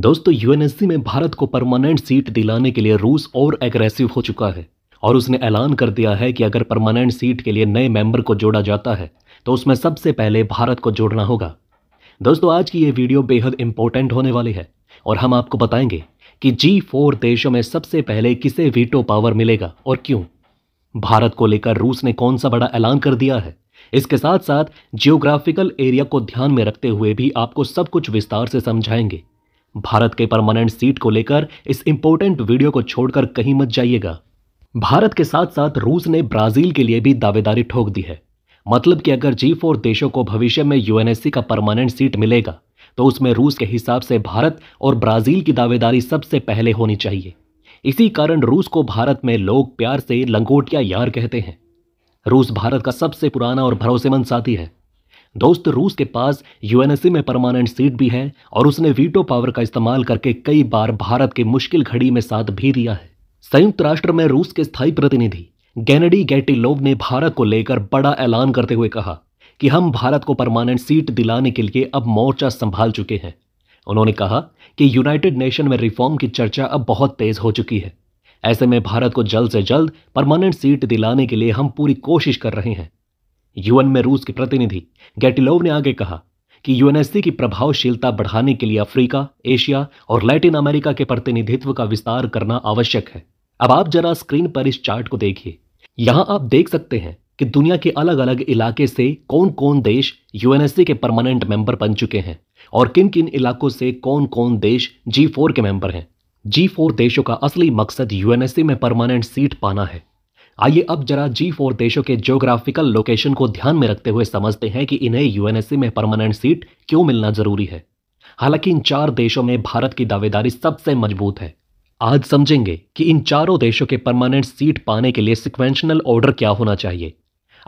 दोस्तों यूएनएससी में भारत को परमानेंट सीट दिलाने के लिए रूस और एग्रेसिव हो चुका है और उसने ऐलान कर दिया है कि अगर परमानेंट सीट के लिए नए मेंबर को जोड़ा जाता है तो उसमें सबसे पहले भारत को जोड़ना होगा दोस्तों आज की ये वीडियो बेहद इंपॉर्टेंट होने वाली है और हम आपको बताएंगे कि जी फोर देशों में सबसे पहले किसे वीटो पावर मिलेगा और क्यों भारत को लेकर रूस ने कौन सा बड़ा ऐलान कर दिया है इसके साथ साथ जियोग्राफिकल एरिया को ध्यान में रखते हुए भी आपको सब कुछ विस्तार से समझाएंगे भारत के परमानेंट सीट को लेकर इस इंपॉर्टेंट वीडियो को छोड़कर कहीं मत जाइएगा भारत के साथ साथ रूस ने ब्राजील के लिए भी दावेदारी ठोक दी है मतलब कि अगर जी फोर देशों को भविष्य में यूएनएससी का परमानेंट सीट मिलेगा तो उसमें रूस के हिसाब से भारत और ब्राजील की दावेदारी सबसे पहले होनी चाहिए इसी कारण रूस को भारत में लोग प्यार से लंगोटिया यार कहते हैं रूस भारत का सबसे पुराना और भरोसेमंद साथी है दोस्त रूस के पास यूएनएससी में परमानेंट सीट भी है और उसने वीटो पावर का इस्तेमाल करके कई बार भारत की मुश्किल घड़ी में साथ भी दिया है संयुक्त राष्ट्र में रूस के स्थायी प्रतिनिधि गैनडी गैटिलोव ने भारत को लेकर बड़ा ऐलान करते हुए कहा कि हम भारत को परमानेंट सीट दिलाने के लिए अब मोर्चा संभाल चुके हैं उन्होंने कहा कि यूनाइटेड नेशन में रिफॉर्म की चर्चा अब बहुत तेज हो चुकी है ऐसे में भारत को जल्द से जल्द परमानेंट सीट दिलाने के लिए हम पूरी कोशिश कर रहे हैं यूएन में रूस के प्रतिनिधि गैटिलोव ने आगे कहा कि यूएनएससी की प्रभावशीलता बढ़ाने के लिए अफ्रीका एशिया और लैटिन अमेरिका के प्रतिनिधित्व का विस्तार करना आवश्यक है अब आप जरा स्क्रीन पर इस चार्ट को देखिए यहां आप देख सकते हैं कि दुनिया के अलग अलग इलाके से कौन कौन देश यूएनएससी के परमानेंट मेंबर बन चुके हैं और किन किन इलाकों से कौन कौन देश जी फोर के मेंबर हैं जी फोर देशों का असली मकसद यूएनएससी में परमानेंट सीट पाना है आइए अब जरा जी फोर देशों के जियोग्राफिकल लोकेशन को ध्यान में रखते हुए समझते हैं कि इन्हें यूएनएससी में परमानेंट सीट क्यों मिलना जरूरी है हालांकि इन चार देशों में भारत की दावेदारी सबसे मजबूत है आज समझेंगे कि इन चारों देशों के परमानेंट सीट पाने के लिए सिक्वेंशनल ऑर्डर क्या होना चाहिए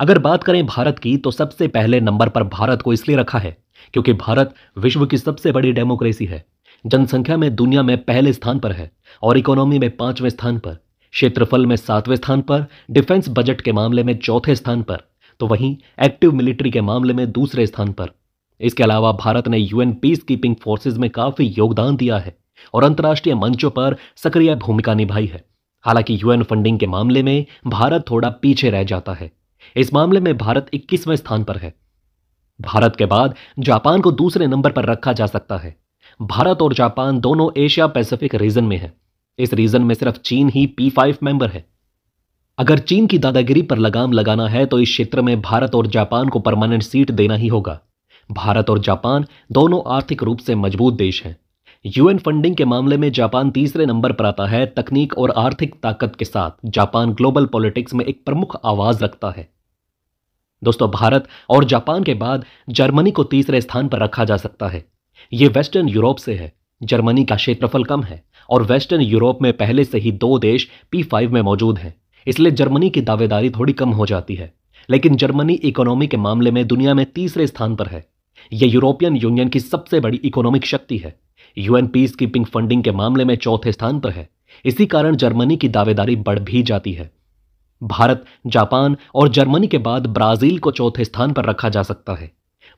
अगर बात करें भारत की तो सबसे पहले नंबर पर भारत को इसलिए रखा है क्योंकि भारत विश्व की सबसे बड़ी डेमोक्रेसी है जनसंख्या में दुनिया में पहले स्थान पर है और इकोनॉमी में पांचवें स्थान पर क्षेत्रफल में सातवें स्थान पर डिफेंस बजट के मामले में चौथे स्थान पर तो वहीं एक्टिव मिलिट्री के मामले में दूसरे स्थान पर इसके अलावा भारत ने यूएन पीस कीपिंग फोर्सेज में काफी योगदान दिया है और अंतर्राष्ट्रीय मंचों पर सक्रिय भूमिका निभाई है हालांकि यूएन फंडिंग के मामले में भारत थोड़ा पीछे रह जाता है इस मामले में भारत 21वें स्थान पर है भारत के बाद जापान को दूसरे नंबर पर रखा जा सकता है भारत और जापान दोनों एशिया पैसिफिक रीजन में हैं इस रीजन में सिर्फ चीन ही पी फाइव मेंबर है अगर चीन की दादागिरी पर लगाम लगाना है तो इस क्षेत्र में भारत और जापान को परमानेंट सीट देना ही होगा भारत और जापान दोनों आर्थिक रूप से मजबूत देश हैं यूएन फंडिंग के मामले में जापान तीसरे नंबर पर आता है तकनीक और आर्थिक ताकत के साथ जापान ग्लोबल पॉलिटिक्स में एक प्रमुख आवाज रखता है दोस्तों भारत और जापान के बाद जर्मनी को तीसरे स्थान पर रखा जा सकता है ये वेस्टर्न यूरोप से है जर्मनी का क्षेत्रफल कम है और वेस्टर्न यूरोप में पहले से ही दो देश पी फाइव में मौजूद हैं इसलिए जर्मनी की दावेदारी थोड़ी कम हो जाती है लेकिन जर्मनी इकोनॉमी के मामले में दुनिया में तीसरे स्थान पर है यह यूरोपियन यूनियन की सबसे बड़ी इकोनॉमिक शक्ति है यूएन पीस कीपिंग फंडिंग के मामले में चौथे स्थान पर है इसी कारण जर्मनी की दावेदारी बढ़ भी जाती है भारत जापान और जर्मनी के बाद ब्राजील को चौथे स्थान पर रखा जा सकता है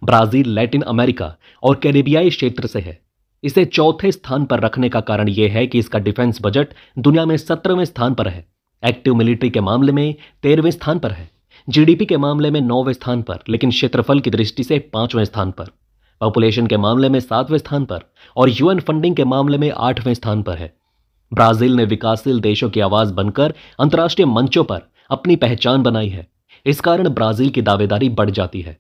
ब्राजील लैटिन अमेरिका और कैरेबियाई क्षेत्र से है इसे चौथे स्थान पर रखने का कारण यह है कि इसका डिफेंस बजट दुनिया में सत्रहवें स्थान पर है एक्टिव मिलिट्री के मामले में तेरहवें स्थान पर है जीडीपी के मामले में नौवें स्थान पर लेकिन क्षेत्रफल की दृष्टि से पांचवें स्थान पर पॉपुलेशन के मामले में सातवें स्थान पर और यूएन फंडिंग के मामले में आठवें स्थान पर है ब्राजील ने विकासशील देशों की आवाज बनकर अंतर्राष्ट्रीय मंचों पर अपनी पहचान बनाई है इस कारण ब्राजील की दावेदारी बढ़ जाती है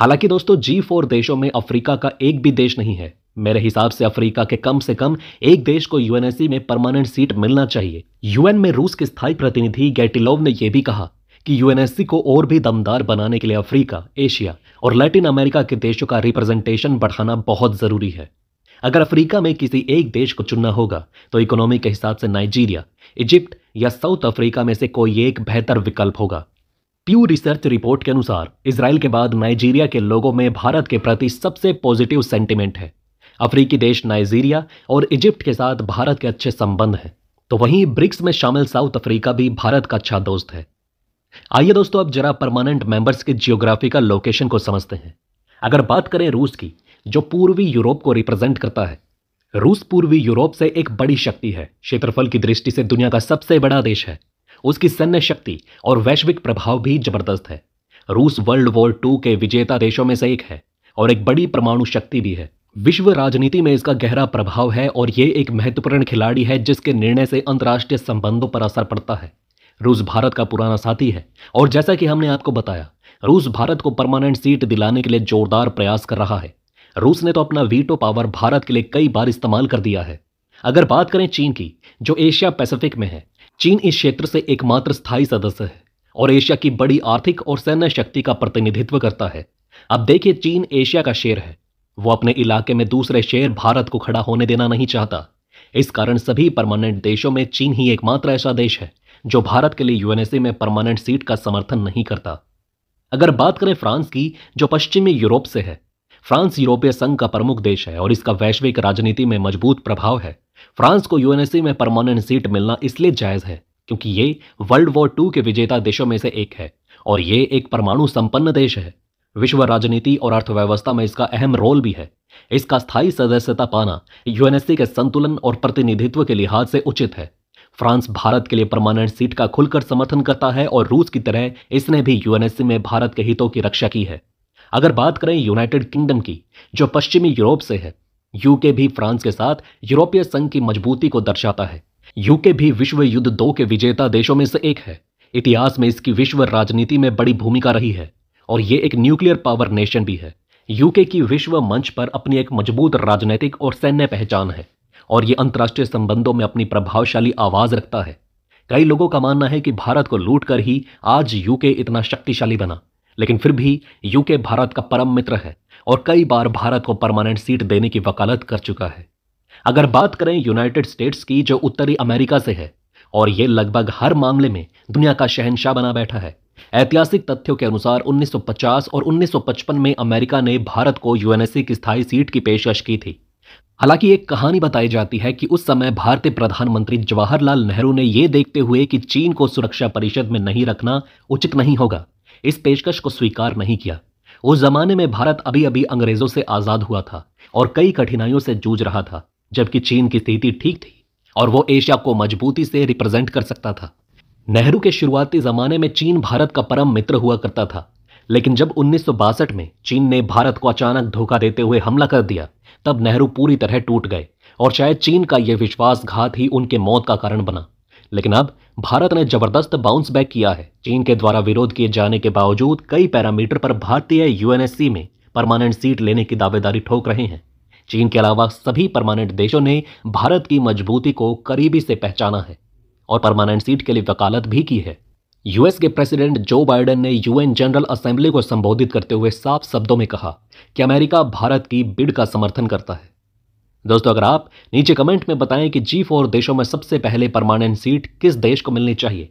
हालांकि दोस्तों जी फोर देशों में अफ्रीका का एक भी देश नहीं है मेरे हिसाब से अफ्रीका के कम से कम एक देश को यूएनएससी में परमानेंट सीट मिलना चाहिए यूएन में रूस के स्थायी प्रतिनिधि गैटिलोव ने यह भी कहा कि यूएनएससी को और भी दमदार बनाने के लिए अफ्रीका एशिया और लैटिन अमेरिका के देशों का रिप्रेजेंटेशन बढ़ाना बहुत ज़रूरी है अगर अफ्रीका में किसी एक देश को चुनना होगा तो इकोनॉमी के हिसाब से नाइजीरिया इजिप्ट या साउथ अफ्रीका में से कोई एक बेहतर विकल्प होगा प्यू रिसर्च रिपोर्ट के अनुसार इसराइल के बाद नाइजीरिया के लोगों में भारत के प्रति सबसे पॉजिटिव सेंटिमेंट है अफ्रीकी देश नाइजीरिया और इजिप्ट के साथ भारत के अच्छे संबंध हैं तो वहीं ब्रिक्स में शामिल साउथ अफ्रीका भी भारत का अच्छा दोस्त है आइए दोस्तों अब जरा परमानेंट मेंबर्स के जियोग्राफिकल लोकेशन को समझते हैं अगर बात करें रूस की जो पूर्वी यूरोप को रिप्रेजेंट करता है रूस पूर्वी यूरोप से एक बड़ी शक्ति है क्षेत्रफल की दृष्टि से दुनिया का सबसे बड़ा देश है उसकी सैन्य शक्ति और वैश्विक प्रभाव भी जबरदस्त है रूस वर्ल्ड वॉर टू के विजेता देशों में से एक है और एक बड़ी परमाणु शक्ति भी है विश्व राजनीति में इसका गहरा प्रभाव है और ये एक महत्वपूर्ण खिलाड़ी है जिसके निर्णय से अंतर्राष्ट्रीय संबंधों पर असर पड़ता है रूस भारत का पुराना साथी है और जैसा कि हमने आपको बताया रूस भारत को परमानेंट सीट दिलाने के लिए जोरदार प्रयास कर रहा है रूस ने तो अपना वीटो पावर भारत के लिए कई बार इस्तेमाल कर दिया है अगर बात करें चीन की जो एशिया पैसिफिक में है चीन इस क्षेत्र से एकमात्र स्थायी सदस्य है और एशिया की बड़ी आर्थिक और सैन्य शक्ति का प्रतिनिधित्व करता है अब देखिए चीन एशिया का शेर है वो अपने इलाके में दूसरे शेर भारत को खड़ा होने देना नहीं चाहता इस कारण सभी परमानेंट देशों में चीन ही एकमात्र ऐसा देश है जो भारत के लिए यूएनएसए में परमानेंट सीट का समर्थन नहीं करता अगर बात करें फ्रांस की जो पश्चिमी यूरोप से है फ्रांस यूरोपीय संघ का प्रमुख देश है और इसका वैश्विक राजनीति में मजबूत प्रभाव है फ्रांस को यूएनएसए में परमानेंट सीट मिलना इसलिए जायज है क्योंकि ये वर्ल्ड वॉर टू के विजेता देशों में से एक है और ये एक परमाणु संपन्न देश है विश्व राजनीति और अर्थव्यवस्था में इसका अहम रोल भी है इसका स्थायी सदस्यता पाना यूएनएससी के संतुलन और प्रतिनिधित्व के लिहाज से उचित है फ्रांस भारत के लिए परमानेंट सीट का खुलकर समर्थन करता है और रूस की तरह इसने भी यूएनएससी में भारत के हितों की रक्षा की है अगर बात करें यूनाइटेड किंगडम की जो पश्चिमी यूरोप से है यूके भी फ्रांस के साथ यूरोपीय संघ की मजबूती को दर्शाता है यूके भी विश्व युद्ध दो के विजेता देशों में से एक है इतिहास में इसकी विश्व राजनीति में बड़ी भूमिका रही है और ये एक न्यूक्लियर पावर नेशन भी है यूके की विश्व मंच पर अपनी एक मजबूत राजनीतिक और सैन्य पहचान है और ये अंतर्राष्ट्रीय संबंधों में अपनी प्रभावशाली आवाज रखता है कई लोगों का मानना है कि भारत को लूट कर ही आज यूके इतना शक्तिशाली बना लेकिन फिर भी यूके भारत का परम मित्र है और कई बार भारत को परमानेंट सीट देने की वकालत कर चुका है अगर बात करें यूनाइटेड स्टेट्स की जो उत्तरी अमेरिका से है और ये लगभग हर मामले में दुनिया का शहनशाह बना बैठा है ऐतिहासिक तथ्यों के अनुसार 1950 और 1955 में अमेरिका ने भारत को यूएनएससी की स्थायी सीट की पेशकश की थी हालांकि एक कहानी बताई जाती है कि उस समय भारतीय प्रधानमंत्री जवाहरलाल नेहरू ने यह देखते हुए कि चीन को सुरक्षा परिषद में नहीं रखना उचित नहीं होगा इस पेशकश को स्वीकार नहीं किया उस जमाने में भारत अभी अभी अंग्रेजों से आजाद हुआ था और कई कठिनाइयों से जूझ रहा था जबकि चीन की स्थिति ठीक थी और वो एशिया को मजबूती से रिप्रेजेंट कर सकता था नेहरू के शुरुआती जमाने में चीन भारत का परम मित्र हुआ करता था लेकिन जब उन्नीस में चीन ने भारत को अचानक धोखा देते हुए हमला कर दिया तब नेहरू पूरी तरह टूट गए और शायद चीन का यह विश्वासघात ही उनके मौत का कारण बना लेकिन अब भारत ने जबरदस्त बाउंस बैक किया है चीन के द्वारा विरोध किए जाने के बावजूद कई पैरामीटर पर भारतीय यूएनएससी में परमानेंट सीट लेने की दावेदारी ठोक रहे हैं चीन के अलावा सभी परमानेंट देशों ने भारत की मजबूती को करीबी से पहचाना है और परमानेंट सीट के लिए वकालत भी की है यूएस के प्रेसिडेंट जो बाइडेन ने यूएन जनरल असेंबली को संबोधित करते हुए साफ शब्दों में कहा कि अमेरिका भारत की बिड का समर्थन करता है दोस्तों अगर आप नीचे कमेंट में बताएं कि जी फोर देशों में सबसे पहले परमानेंट सीट किस देश को मिलनी चाहिए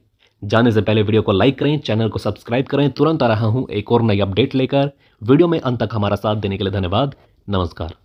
जाने से पहले वीडियो को लाइक करें चैनल को सब्सक्राइब करें तुरंत आ रहा हूं एक और नई अपडेट लेकर वीडियो में अंत तक हमारा साथ देने के लिए धन्यवाद नमस्कार